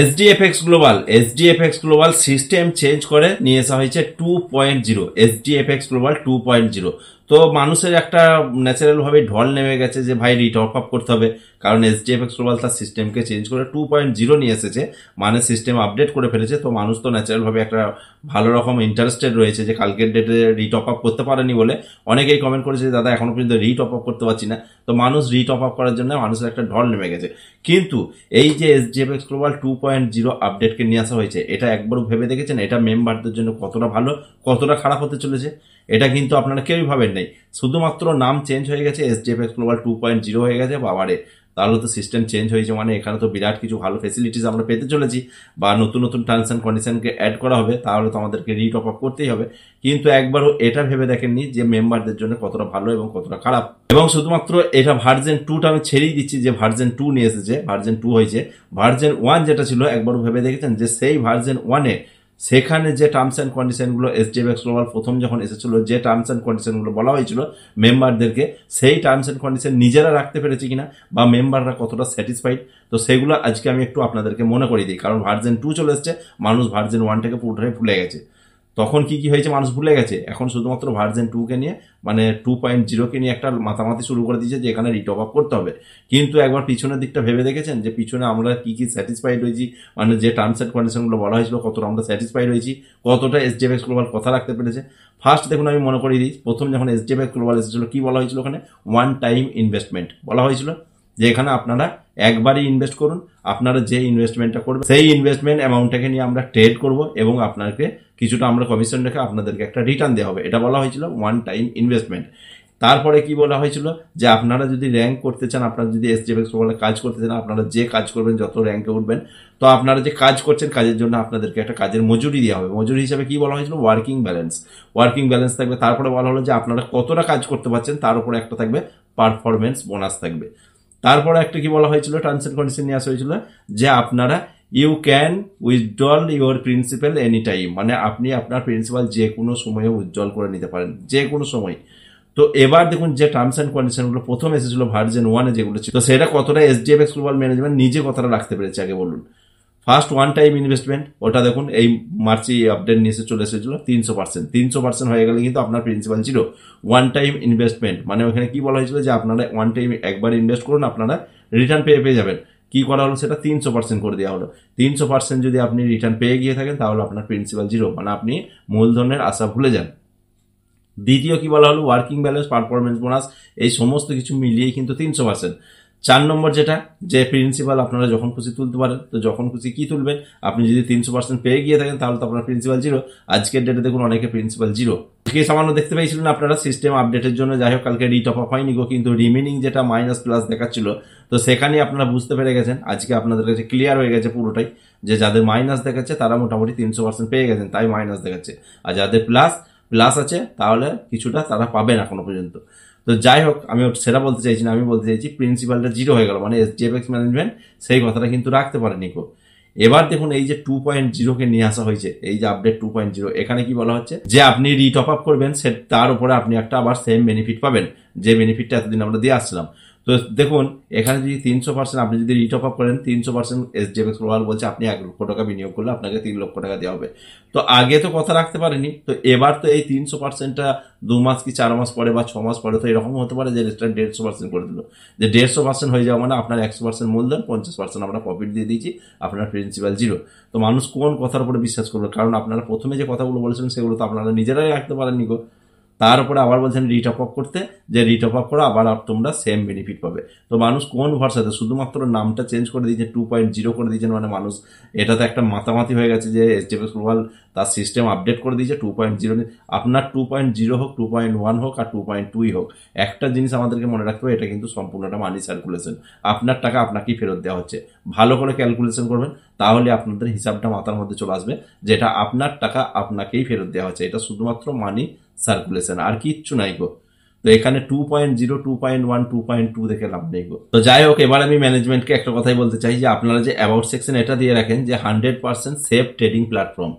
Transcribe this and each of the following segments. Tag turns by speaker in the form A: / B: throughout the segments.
A: SDFX global SDFX global system change করে নিয়ে আসা হয়েছে two point zero SDFX global two point zero তো মানুষের একটা ন্যাচারালভাবে ঢল নেমে গেছে যে ভাই রিটপ আপ করতে হবে কারণ এসডিএফএক্স গ্লোবাল তার সিস্টেমকে চেঞ্জ করে টু পয়েন্ট জিরো নিয়ে এসেছে মানে সিস্টেম আপডেট করে ফেলেছে তো মানুষ তো ন্যাচারালভাবে একটা ভালো রকম ইন্টারেস্টেড রয়েছে যে কালকের ডেটে রিটপ আপ করতে পারেনি বলে অনেকেই কমেন্ট করেছে দাদা এখনও পর্যন্ত রিটপ আপ করতে পারছি না তো মানুষ রিটপ আপ করার জন্য মানুষের একটা ঢল নেমে গেছে কিন্তু এই যে S F X global two point zero আপডেটকে নিয়ে আসা হয়েছে এটা একবারও ভেবে দেখেছেন এটা মেম্বারদের জন্য কতটা ভালো কতটা খারাপ হতে চলেছে এটা কিন্তু আপনারা কেউই ভাবেন নাই শুধুমাত্র নাম চেঞ্জ হয়ে গেছে S F X global two point zero হয়ে গেছে বাবারে তাহলে তো সিস্টেম চেঞ্জ হয়েছে মানে এখানে তো বিরাট কিছু ভালো ফেসিলিটিস আমরা পেতে চলেছি বা নতুন নতুন টার্মস অ্যান্ড কন্ডিশনকে অ্যাড করা হবে তাহলে তো আমাদেরকে রিটপ আপ করতেই হবে কিন্তু একবারও এটা ভেবে দেখেননি যে মেম্বারদের জন্য কতটা ভালো এবং কতটা খারাপ এবং শুধুমাত্র এটা ভার্জেন টুটা আমি ছেড়েই দিচ্ছি যে ভার্জেন টু নিয়ে এসেছে ভার্জেন টু হয়েছে ভার্জেন ওয়ান যেটা ছিল একবারও ভেবে দেখেছেন যে সেই ভার্জেন ওয়ানে সেখানে যে টার্মস অ্যান্ড কন্ডিশনগুলো এস এসডিএফএক্স গ্লোবাল প্রথম যখন এসেছিল যে টার্মস অ্যান্ড কন্ডিশনগুলো বলা হয়েছিল মেম্বারদেরকে সেই টার্মস অ্যান্ড কন্ডিশন নিজেরা রাখতে পেরেছে কিনা বা মেম্বাররা কতটা স্যাটিসফাইড তো সেগুলো আজকে আমি একটু আপনাদেরকে মনে করিয়ে দিই কারণ ভার্জেন টু চলে এসছে মানুষ ভার্জেন ওয়ানটাকে পুরোটাই ভুলে গেছে তখন কি কি হয়েছে মানুষ ভুলে গেছে এখন শুধুমাত্র ভার্জেন টুকে নিয়ে মানে টু পয়েন্ট জিরোকে নিয়ে একটা মাতামাতি শুরু করে দিয়েছে যে এখানে রিটপ আপ করতে হবে কিন্তু একবার পিছনের দিকটা ভেবে দেখেছেন যে পিছনে আমরা কি কি স্যাটিসফাইড হয়েছি মানে যে টার্মস অ্যান্ড কন্ডিশনগুলো বলা হয়েছিল কতটা আমরা স্যাটিসফাইড হয়েছি কতটা এস ডিএফএক্স গ্লোবাল কথা রাখতে পেরেছে ফার্স্ট দেখুন আমি মনে করি দিই প্রথম যখন এস ডিএফএক্স গ্লোবাল এসেছিল কি বলা হয়েছিল ওখানে ওয়ান টাইম ইনভেস্টমেন্ট বলা হয়েছিল যে এখানে আপনারা একবারই ইনভেস্ট করুন আপনারা যে ইনভেস্টমেন্টটা করবেন সেই ইনভেস্টমেন্ট অ্যামাউন্টটাকে নিয়ে আমরা ট্রেড করব এবং আপনাকে কিছুটা আমরা কমিশন রেখে আপনাদেরকে একটা রিটার্ন দেওয়া হবে এটা বলা হয়েছিল ওয়ান টাইম ইনভেস্টমেন্ট তারপরে কি বলা হয়েছিল যে আপনারা যদি র্যাঙ্ক করতে চান আপনারা যদি এস বলে কাজ করতে চান আপনারা যে কাজ করবেন যত র্যাঙ্কে উঠবেন তো আপনারা যে কাজ করছেন কাজের জন্য আপনাদেরকে একটা কাজের মজুরি দেওয়া হবে মজুরি হিসাবে কি বলা হয়েছিল ওয়ার্কিং ব্যালেন্স ওয়ার্কিং ব্যালেন্স থাকবে তারপরে বলা হলো যে আপনারা কতটা কাজ করতে পারছেন তার উপরে একটা থাকবে পারফরমেন্স বোনাস থাকবে তারপরে একটা কি বলা হয়েছিল টার্মস এন্ড কন্ডিশন নিয়ে আসা হয়েছিল যে আপনারা you can withdrawal your principal any time মানে আপনি আপনার প্রিন্সিপাল যে কোনো সময়ে উজ্জ্বল করে নিতে পারেন যে কোনো সময় তো এবার দেখুন যে টার্মস অ্যান্ড কন্ডিশনগুলো প্রথম এসেছিল ভার্জেন ওয়ানে যেগুলো ছিল তো সেটা কতটা S D F X global management নিজে কতটা রাখতে পেরেছে আগে বলুন ফার্স্ট ওয়ান টাইম ইনভেস্টমেন্ট ওটা দেখুন এই মার্চে আপডেট নিয়ে চলে এসেছিল তিনশো পার্সেন্ট তিনশো পার্সেন্ট হয়ে গেলে কিন্তু আপনার প্রিন্সিপাল ছিল ওয়ান টাইম ইনভেস্টমেন্ট মানে ওখানে কি বলা হয়েছিল যে আপনারা ওয়ান টাইম একবার ইনভেস্ট করুন আপনারা রিটার্ন পেয়ে পেয়ে যাবেন কি করা হলো সেটা তিনশো পার্সেন্ট করে দেওয়া হলো তিনশো পার্সেন্ট যদি আপনি রিটার্ন পেয়ে গিয়ে থাকেন তাহলে আপনার প্রিন্সিপাল জিরো মানে আপনি মূলধনের আশা ভুলে যান দ্বিতীয় কি বলা হলো ওয়ার্কিং ব্যালেন্স পারফরমেন্স বোনাস এই সমস্ত কিছু মিলিয়েই কিন্তু তিনশো পার্সেন্ট চার নম্বর যেটা যে প্রিন্সিপাল আপনারা যখন খুশি তুলতে পারেন তো যখন খুশি কি তুলবেন আপনি যদি তিনশো পার্সেন্ট পেয়ে গিয়ে থাকেন তাহলে তো আপনার প্রিন্সিপাল জিরো আজকের ডেটে দেখুন অনেকে প্রিন্সিপাল জিরো কে সামান্য দেখতে পাইছিলেন আপনারা সিস্টেম আপডেটের জন্য যাই হোক কালকে অফ অফ হয়নি গো কিন্তু রিমেনিং যেটা মাইনাস প্লাস দেখাচ্ছিল তো সেখানে আপনারা বুঝতে পেরে গেছেন আজকে আপনাদের কাছে ক্লিয়ার হয়ে গেছে পুরোটাই যে যাদের মাইনাস দেখাচ্ছে তারা মোটামুটি তিনশো পার্সেন্ট পেয়ে গেছেন তাই মাইনাস দেখাচ্ছে আর যাদের প্লাস প্লাস আছে তাহলে কিছুটা তারা পাবে না কোনো পর্যন্ত তো যাই হোক আমি সেটা বলতে চাইছি না আমি বলতে চাইছি প্রিন্সিপালটা জিরো হয়ে গেল মানে এসডিএফএক্স ম্যানেজমেন্ট e সেই কথাটা কিন্তু রাখতে পারেনি কো এবার দেখুন এই যে টু পয়েন্ট জিরোকে নিয়ে আসা হয়েছে এই যে আপডেট টু পয়েন্ট জিরো এখানে কি বলা হচ্ছে যে আপনি রিটপ আপ করবেন সে তার উপরে আপনি একটা আবার সেম বেনিফিট পাবেন যে বেনিফিটটা এতদিন আমরা দিয়ে আসছিলাম তো দেখুন এখানে যদি তিনশো পার্সেন্ট আপনি যদি অফ আপ করেন তিনশো percent S D F X বলছে আপনি এক লক্ষ টাকা বিনিয়োগ করলে আপনাকে তিন লক্ষ টাকা দেওয়া হবে তো আগে তো কথা রাখতে পারেনি তো এবার তো এই তিনশো পার্সেন্টটা দু মাস কি চার মাস পরে বা ছ মাস পরে তো এরকম হতে পারে যে রেস্টুরেন্ট দেড়শো পার্সেন্ট করে দিল যে দেড়শো পার্সেন্ট হয়ে যাওয়া মানে আপনার একশো পার্সেন্ট মূলধন পঞ্চাশ পার্সেন্ট আমরা প্রফিট দিয়ে দিয়েছি আপনার প্রিন্সিপাল জিরো তো মানুষ কোন কথার উপরে বিশ্বাস করবে কারণ আপনারা প্রথমে যে কথাগুলো বলেছেন সেগুলো তো আপনারা নিজেরাই রাখতে পারেননি গো তার উপরে আবার বলছেন রিট অফ করতে যে রিট অফ করো আবার তোমরা সেম বেনিফিট পাবে তো মানুষ কোন ভরসাতে শুধুমাত্র নামটা চেঞ্জ করে দিয়েছে টু পয়েন্ট জিরো করে দিয়েছেন মানে মানুষ এটা তো একটা মাতামাতি হয়ে গেছে যে এস ডিএফএস গ্লোবাল তার সিস্টেম আপডেট করে দিয়েছে টু পয়েন্ট জিরো আপনার টু পয়েন্ট জিরো হোক টু পয়েন্ট ওয়ান হোক আর টু পয়েন্ট টুই হোক একটা জিনিস আমাদেরকে মনে রাখতে হবে এটা কিন্তু সম্পূর্ণটা মানি সার্কুলেশন আপনার টাকা আপনাকেই ফেরত দেওয়া হচ্ছে ভালো করে ক্যালকুলেশন করবেন তাহলে আপনাদের হিসাবটা মাথার মধ্যে চলে আসবে যেটা আপনার টাকা আপনাকেই ফেরত দেওয়া হয়েছে এটা শুধুমাত্র মানি সার্কুলেশন আর কিচ্ছু নাই গো তো এখানে two point zero two point one two point two দেখে লাভ নেই গো তো যাই হোক এবার আমি ম্যানেজমেন্টকে একটা কথাই বলতে চাই যে আপনারা যে অ্যাবাউট সেকশন এটা দিয়ে রাখেন যে hundred percent safe trading platform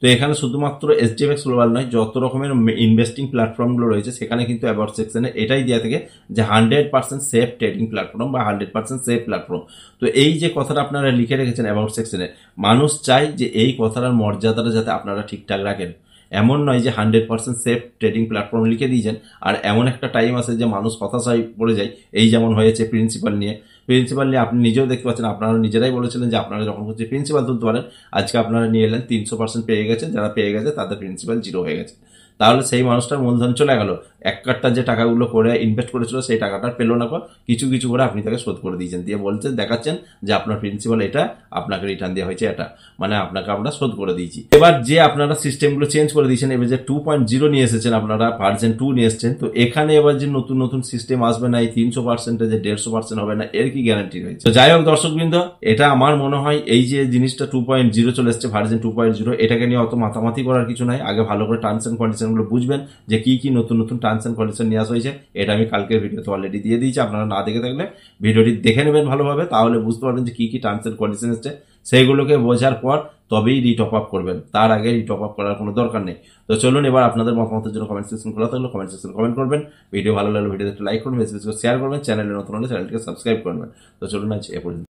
A: তো এখানে শুধুমাত্র এস এসডিএফএক্স গ্লোবাল নয় যত রকমের ইনভেস্টিং প্ল্যাটফর্মগুলো রয়েছে সেখানে কিন্তু অ্যাবাউট সেকশনে এটাই দেওয়া থাকে যে hundred percent safe trading platform বা হান্ড্রেড পার্সেন্ট সেফ প্ল্যাটফর্ম তো এই যে কথাটা আপনারা লিখে রেখেছেন অ্যাবাউট সেকশনে মানুষ চাই যে এই কথাটার মর্যাদাটা যাতে আপনারা ঠিকঠাক রাখেন এমন নয় যে hundred percent safe trading platform লিখে দিয়েছেন আর এমন একটা টাইম আছে যে মানুষ হতাশায় পড়ে যায় এই যেমন হয়েছে প্রিন্সিপাল নিয়ে প্রিন্সিপাল নিয়ে আপনি নিজেও দেখতে পাচ্ছেন আপনারা নিজেরাই বলেছিলেন যে আপনারা যখন হচ্ছে প্রিন্সিপাল তুলতে পারেন আজকে আপনারা নিয়ে এলেন তিনশো পার্সেন্ট পেয়ে গেছেন যারা পেয়ে গেছে তাদের প্রিন্সিপাল জিরো হয়ে গেছে তাহলে সেই মানুষটার মূলধন চলে গেল এক কাটটা যে টাকাগুলো করে ইনভেস্ট করেছিল সেই টাকাটা পেলো না কিছু কিছু করে আপনি তাকে শোধ করে দিয়েছেন দিয়ে বলছেন দেখাচ্ছেন যে আপনার প্রিন্সিপাল এটা আপনাকে রিটার্ন দেওয়া হয়েছে এটা মানে আপনাকে আমরা শোধ করে দিয়েছি এবার যে আপনারা সিস্টেমগুলো চেঞ্জ করে দিয়েছেন এবার যে টু পয়েন্ট জিরো নিয়ে এসেছেন আপনারা পার্সেন্ট টু নিয়ে এসেছেন তো এখানে এবার যে নতুন নতুন সিস্টেম আসবে না এই তিনশো পার্সেন্টে যে দেড়শো পার্সেন্ট হবে না এর কি গ্যারান্টি রয়েছে তো যাই হোক দর্শকবৃন্দ এটা আমার মনে হয় এই যে জিনিসটা টু পয়েন্ট জিরো চলে এসছে ভার্জেন টু পয়েন্ট জিরো এটাকে নিয়ে অত মাথামাতি করার কিছু নাই আগে ভালো করে টার্মস অ্যান্ড কন্ডিশন কন্ডিশনগুলো বুঝবেন যে কী কী নতুন নতুন টার্মস অ্যান্ড কন্ডিশন নিয়ে আসা হয়েছে এটা আমি কালকের ভিডিওতে অলরেডি দিয়ে দিয়েছি আপনারা না দেখে থাকলে ভিডিওটি দেখে নেবেন ভালোভাবে তাহলে বুঝতে পারবেন যে কী কী টার্মস অ্যান্ড কন্ডিশন এসছে সেইগুলোকে বোঝার পর তবেই রিটপ আপ করবেন তার আগে রিটপ আপ করার কোনো দরকার নেই তো চলুন এবার আপনাদের মতামতের জন্য কমেন্ট সেকশন খোলা থাকলে কমেন্ট সেকশন কমেন্ট করবেন ভিডিও ভালো লাগলে ভিডিওতে লাইক করবেন ফেসবুকে শেয়ার করবেন চ্যানেলে নতুন হলে চ্যানেলটিকে সাবস্ক্রাইব করবেন তো চলুন আজ এ পর্যন্ত